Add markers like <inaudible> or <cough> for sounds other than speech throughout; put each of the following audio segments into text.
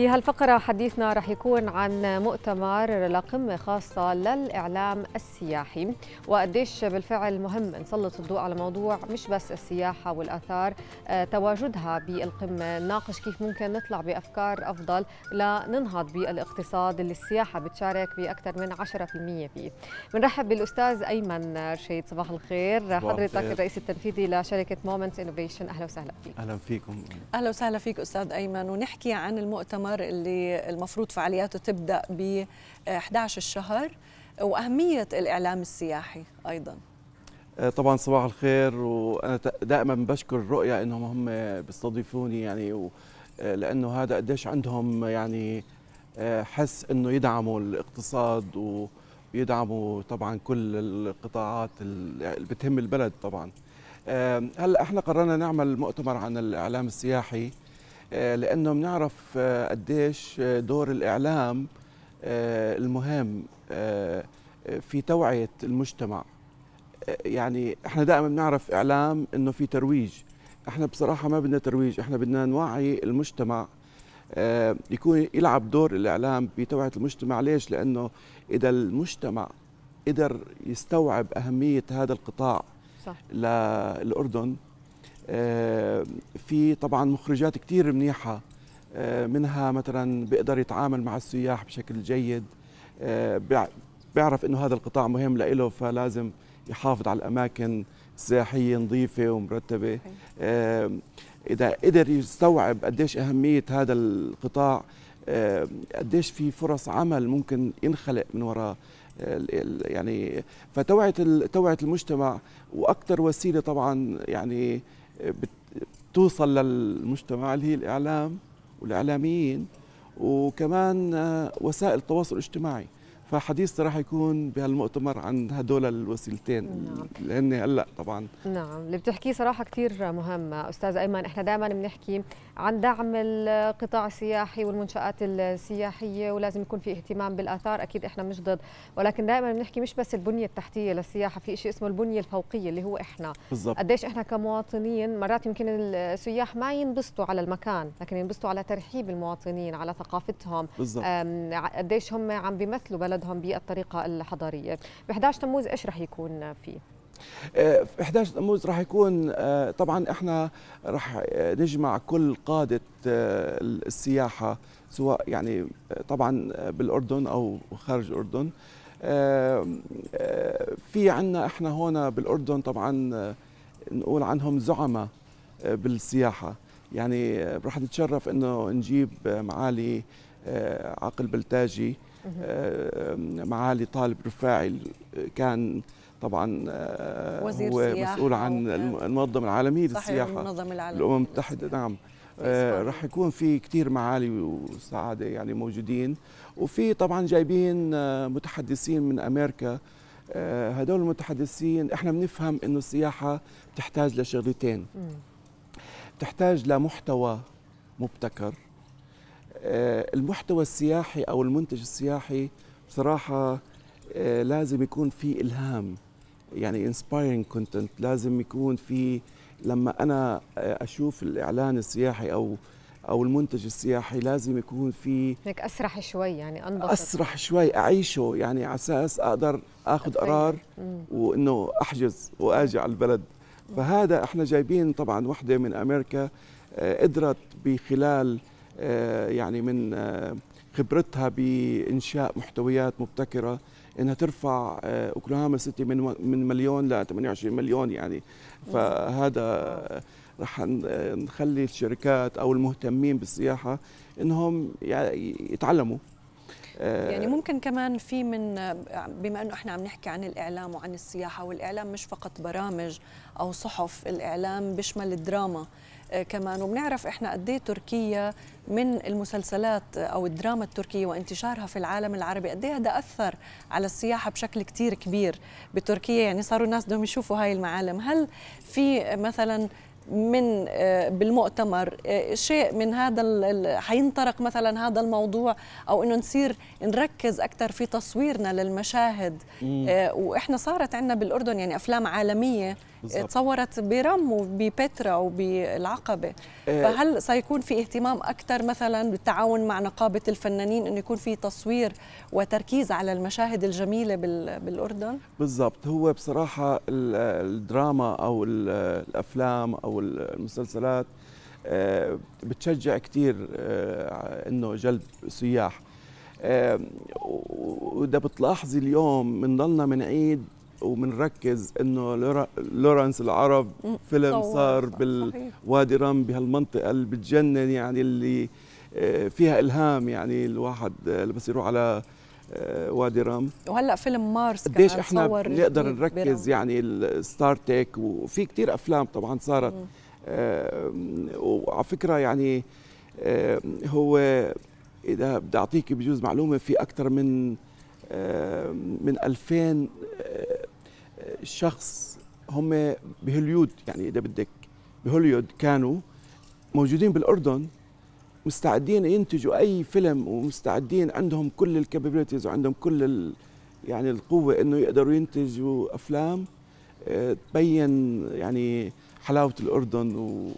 بهالفقرة حديثنا رح يكون عن مؤتمر لقمة خاصة للإعلام السياحي وقديش بالفعل مهم نسلط الضوء على موضوع مش بس السياحة والآثار آه، تواجدها بالقمة ناقش كيف ممكن نطلع بأفكار أفضل لننهض بالاقتصاد اللي السياحة بتشارك بأكثر من 10% فيه بنرحب بالأستاذ أيمن رشيد صباح الخير حضرتك الرئيس التنفيذي لشركة مومنتس انوفيشن أهلا وسهلا فيك أهلا فيكم أهلا وسهلا فيك أستاذ أيمن ونحكي عن المؤتمر العمر اللي المفروض فعالياته تبدا ب 11 الشهر واهميه الاعلام السياحي ايضا آه، طبعا صباح الخير وانا دائما بشكر الرؤية انهم هم بيستضيفوني يعني آه، لانه هذا قديش عندهم يعني آه، حس انه يدعموا الاقتصاد ويدعموا طبعا كل القطاعات اللي يعني بتهم البلد طبعا هلا احنا قررنا نعمل مؤتمر عن الاعلام السياحي آه، لانه بنعرف آه، قديش آه، دور الاعلام المهم في توعيه المجتمع يعني احنا دائما بنعرف اعلام انه في ترويج احنا بصراحه ما بدنا ترويج احنا بدنا نوعي المجتمع يكون يلعب دور الاعلام بتوعيه المجتمع ليش لانه اذا المجتمع قدر يستوعب اهميه هذا القطاع صح. للاردن آه، في طبعا مخرجات كتير منيحة آه، منها مثلا بيقدر يتعامل مع السياح بشكل جيد آه، بيعرف انه هذا القطاع مهم لإله فلازم يحافظ على الاماكن السياحية نظيفه ومرتبه اذا قدر يستوعب قديش اهميه هذا القطاع قديش في فرص عمل ممكن ينخلق من وراء يعني فتوعيه توعيه المجتمع واكثر وسيله طبعا يعني بتوصل للمجتمع اللي هي الاعلام والاعلاميين وكمان وسائل التواصل الاجتماعي فحديثنا راح يكون بهالمؤتمر عن هدول الوسيلتين نعم. اللي هن هلا طبعا نعم اللي بتحكيه صراحه كثير مهم استاذ ايمن احنا دائما بنحكي عن دعم القطاع السياحي والمنشات السياحيه ولازم يكون في اهتمام بالاثار اكيد احنا مش ضد ولكن دائما بنحكي مش بس البنيه التحتيه للسياحه في شيء اسمه البنيه الفوقيه اللي هو احنا بالزبط. قديش احنا كمواطنين مرات يمكن السياح ما ينبسطوا على المكان لكن ينبسطوا على ترحيب المواطنين على ثقافتهم بالضبط قديش هم عم بيمثلوا بلد تستخدم بالطريقه الحضاريه ب 11 تموز ايش راح يكون فيه 11 آه، تموز راح يكون آه، طبعا احنا راح آه، نجمع كل قاده السياحه سواء يعني طبعا بالاردن او خارج الاردن في عندنا احنا هنا بالاردن طبعا نقول عنهم زعماء بالسياحه يعني راح نتشرف انه نجيب معالي عاقل بلتاجي آه، معالي طالب رفاعي كان طبعا آه، وزير هو مسؤول عن المنظمه العالميه للسياحه الامم المتحده نعم آه، رح يكون في كثير معالي وسعاده يعني موجودين وفي طبعا جايبين متحدثين من امريكا هدول المتحدثين احنا بنفهم انه السياحه بتحتاج لشغلتين بتحتاج لمحتوى مبتكر آه، المحتوى السياحي او المنتج السياحي بصراحه آه، لازم يكون في الهام يعني انسبايرنج كونتنت لازم يكون في لما انا آه، اشوف الاعلان السياحي او او المنتج السياحي لازم يكون في انك اسرح شوي يعني انبسط اسرح شوي اعيشه يعني على اساس اقدر اخذ قرار وانه احجز واجي على البلد فهذا احنا جايبين طبعا وحده من امريكا قدرت بخلال آه، يعني من آه، خبرتها بانشاء محتويات مبتكره انها ترفع آه، اوكلاهاما سيتي من من مليون ل 28 مليون يعني فهذا رح نخلي الشركات او المهتمين بالسياحه انهم يتعلموا يعني ممكن كمان في من بما انه احنا عم نحكي عن الاعلام وعن السياحه والاعلام مش فقط برامج او صحف الاعلام بيشمل الدراما كمان وبنعرف احنا قد ايه تركيا من المسلسلات او الدراما التركيه وانتشارها في العالم العربي قد ايه هذا اثر على السياحه بشكل كثير كبير بتركيا يعني صاروا الناس بدهم يشوفوا هاي المعالم هل في مثلا من آه، بالمؤتمر آه، شيء من هذا حينطرق مثلا هذا الموضوع او انه نصير نركز اكثر في تصويرنا للمشاهد آه، واحنا صارت عندنا بالاردن يعني افلام عالميه بالزبط. تصورت برم وببترا وبالعقبه فهل سيكون في اهتمام اكثر مثلا بالتعاون مع نقابه الفنانين انه يكون في تصوير وتركيز على المشاهد الجميله بالاردن بالضبط هو بصراحه الدراما او الافلام او والمسلسلات آه، بتشجع كثير آه، انه جلب سياح وده آه، بتلاحظي اليوم بنضلنا بنعيد وبنركز انه لورانس العرب فيلم صار بالوادي رم بهالمنطقه اللي بتجنن يعني اللي فيها الهام يعني الواحد لما يروح على آه، وادي رام وهلا فيلم مارس قديش احنا بنقدر نركز يعني الستار تيك وفي كثير افلام طبعا صارت وعلى فكره يعني هو اذا بدي اعطيك بجوز معلومه في اكثر من من 2000 آه، شخص هم بهوليود يعني اذا بدك بهوليود كانوا موجودين بالاردن مستعدين ينتجوا اي فيلم ومستعدين عندهم كل الكابابيلتيز وعندهم كل ال يعني القوه انه يقدروا ينتجوا افلام آه، تبين يعني حلاوه الاردن و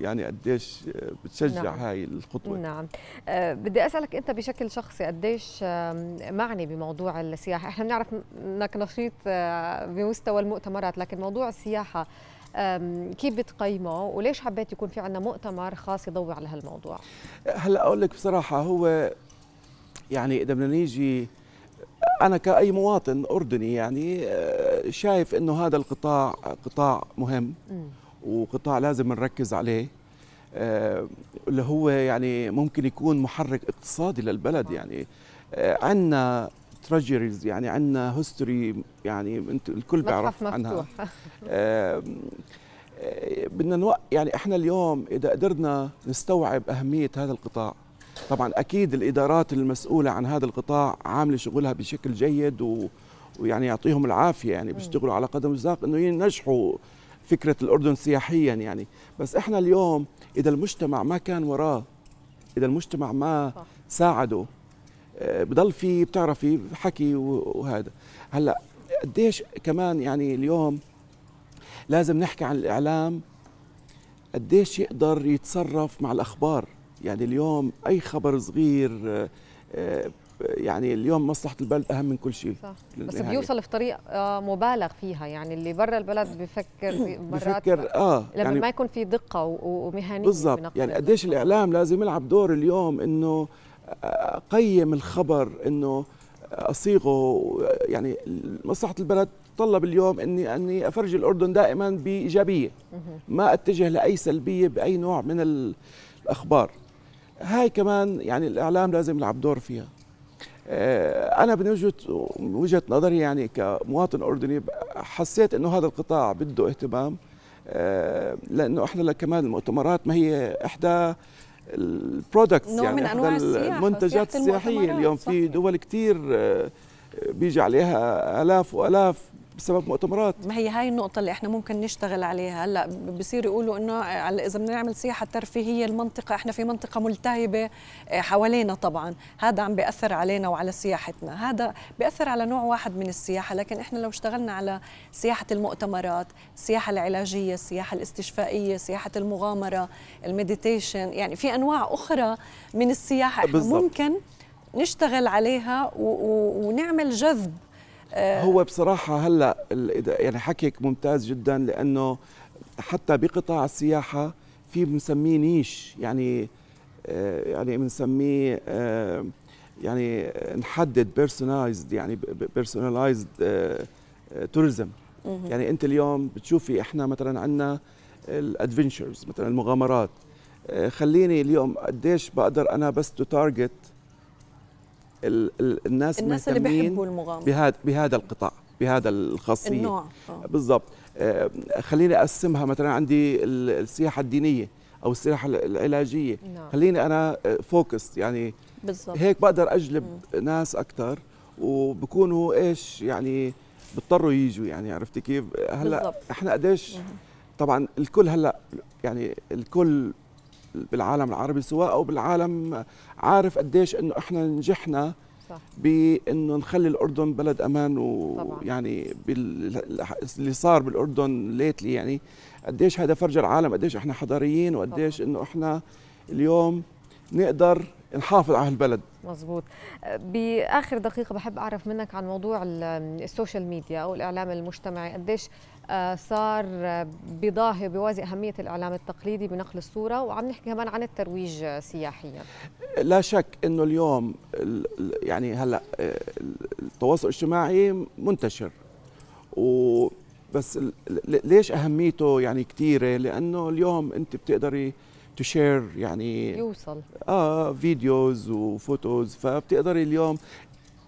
يعني قديش آه، بتشجع نعم. هاي الخطوه نعم أه بدي اسالك انت بشكل شخصي قديش معني بموضوع السياحه احنا بنعرف انك نشيط آه، بمستوى المؤتمرات لكن موضوع السياحه كيف بتقيمه وليش حبيت يكون في عندنا مؤتمر خاص يضوي على هالموضوع هلا اقول لك بصراحه هو يعني اذا بدنا نيجي انا كاي مواطن اردني يعني أه، شايف انه هذا القطاع قطاع مهم وقطاع لازم نركز عليه أه، اللي هو يعني ممكن يكون محرك اقتصادي للبلد يعني أه، عندنا تراجيريز يعني عندنا هيستوري يعني انت الكل بيعرف عنها <laughs> آه بدنا نوق يعني احنا اليوم اذا قدرنا نستوعب اهميه هذا القطاع طبعا اكيد الادارات المسؤوله عن هذا القطاع عامله شغلها بشكل جيد و... ويعني يعطيهم العافيه يعني بيشتغلوا على قدم وساق انه ينجحوا فكره الاردن سياحيا يعني بس احنا اليوم اذا المجتمع ما كان وراه اذا المجتمع ما ساعده آه، بضل في بتعرفي حكي وهذا هلا قديش كمان يعني اليوم لازم نحكي عن الاعلام قديش يقدر يتصرف مع الاخبار يعني اليوم اي خبر صغير آه، آه، يعني اليوم مصلحه البلد اهم من كل شيء صح. بس يعني بيوصل في طريقه مبالغ فيها يعني اللي برا البلد بفكر بفكر اه لما يعني ما يكون في دقه ومهنيه بالضبط يعني قديش الاعلام لازم يلعب دور اليوم انه قيم الخبر انه اصيغه يعني مصلحه البلد تطلب اليوم اني اني افرج الاردن دائما بايجابيه ما اتجه لاي سلبيه باي نوع من الاخبار هاي كمان يعني الاعلام لازم يلعب دور فيها آه، انا من وجهه نظري يعني كمواطن اردني حسيت انه هذا القطاع بده اهتمام آه، لانه احنا كمان المؤتمرات ما هي احدى البرودكتس يعني من أنواع المنتجات السياحية اليوم في دول كتير آه، بيجي عليها آلاف وآلاف بسبب مؤتمرات ما هي هاي النقطة اللي احنا ممكن نشتغل عليها هلا بصير يقولوا انه اذا بدنا نعمل سياحة ترفيهية المنطقة احنا في منطقة ملتهبة آه، حوالينا طبعا هذا عم بيأثر علينا وعلى سياحتنا هذا بيأثر على نوع واحد من السياحة لكن احنا لو اشتغلنا على سياحة المؤتمرات السياحة العلاجية السياحة الاستشفائية سياحة المغامرة المديتيشن يعني في انواع اخرى من السياحة احنا بالزبط. ممكن نشتغل عليها ونعمل جذب هو بصراحه هلا يعني حكيك ممتاز جدا لانه حتى بقطاع السياحه في بنسميه نيش يعني آه، يعني بنسميه آه، يعني نحدد بيرسونايزد يعني بيرسونايزد آه، توريزم يعني انت اليوم بتشوفي احنا مثلا عندنا الادفنتشرز مثلا المغامرات خليني اليوم قديش بقدر انا بس تو تارجت ال ال الناس الناس اللي بيحبوا المغامره بهذا بهذا القطاع بهذا الخاصيه النوع آه. بالضبط آه، خليني اقسمها مثلا عندي السياحه الدينيه او السياحه العلاجيه نعم. خليني انا فوكس آه، يعني بالزبط. هيك بقدر اجلب م. ناس اكثر وبكونوا ايش يعني بيضطروا يجوا يعني عرفتي كيف هلا بالزبط. احنا قديش طبعا الكل هلا يعني الكل بالعالم العربي سواء او بالعالم عارف قديش انه احنا نجحنا بانه نخلي الاردن بلد امان ويعني اللي صار بالاردن ليتلي يعني قديش هذا فرج العالم قديش احنا حضاريين وقديش انه احنا اليوم نقدر نحافظ على البلد مزبوط باخر دقيقه بحب اعرف منك عن موضوع السوشيال ميديا او الاعلام المجتمعي قديش آه، صار بضاهي بوازي أهمية الإعلام التقليدي بنقل الصورة وعم نحكي كمان عن الترويج سياحيا لا شك أنه اليوم يعني هلأ آه، التواصل الاجتماعي منتشر و بس ليش أهميته يعني كثيرة لأنه اليوم أنت بتقدري تشير يعني يوصل اه فيديوز وفوتوز فبتقدري اليوم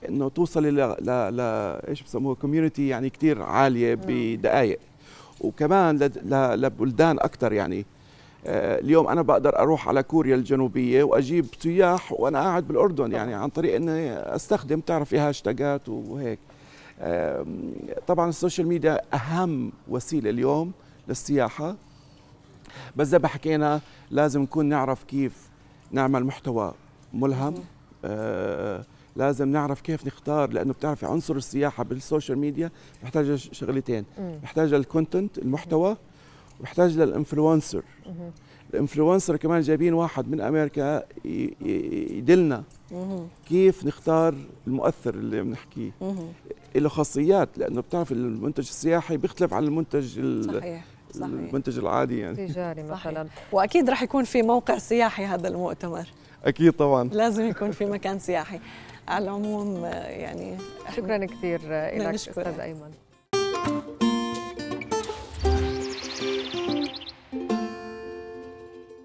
انه توصل ل ل ايش بسموها كوميونتي يعني كثير عاليه بدقائق وكمان لبلدان اكثر يعني آه، اليوم انا بقدر اروح على كوريا الجنوبيه واجيب سياح وانا قاعد بالاردن يعني عن طريق اني استخدم تعرفي هاشتاجات وهيك طبعا السوشيال ميديا اهم وسيله اليوم للسياحه بس زي ما حكينا لازم نكون نعرف كيف نعمل محتوى ملهم آه، لازم نعرف كيف نختار لانه بتعرفي عنصر السياحه بالسوشيال ميديا محتاجه شغلتين محتاجه الكونتنت المحتوى ومحتاج للانفلونسر الانفلونسر كمان جايبين واحد من امريكا يدلنا كيف نختار المؤثر اللي بنحكيه له خاصيات لانه بتعرف المنتج السياحي بيختلف عن المنتج صحيح صحيح. المنتج العادي يعني تجاري مثلا واكيد راح يكون في موقع سياحي هذا المؤتمر اكيد طبعا لازم يكون في مكان سياحي على العموم آه، يعني شكرا كثير آه، لك استاذ يعني. ايمن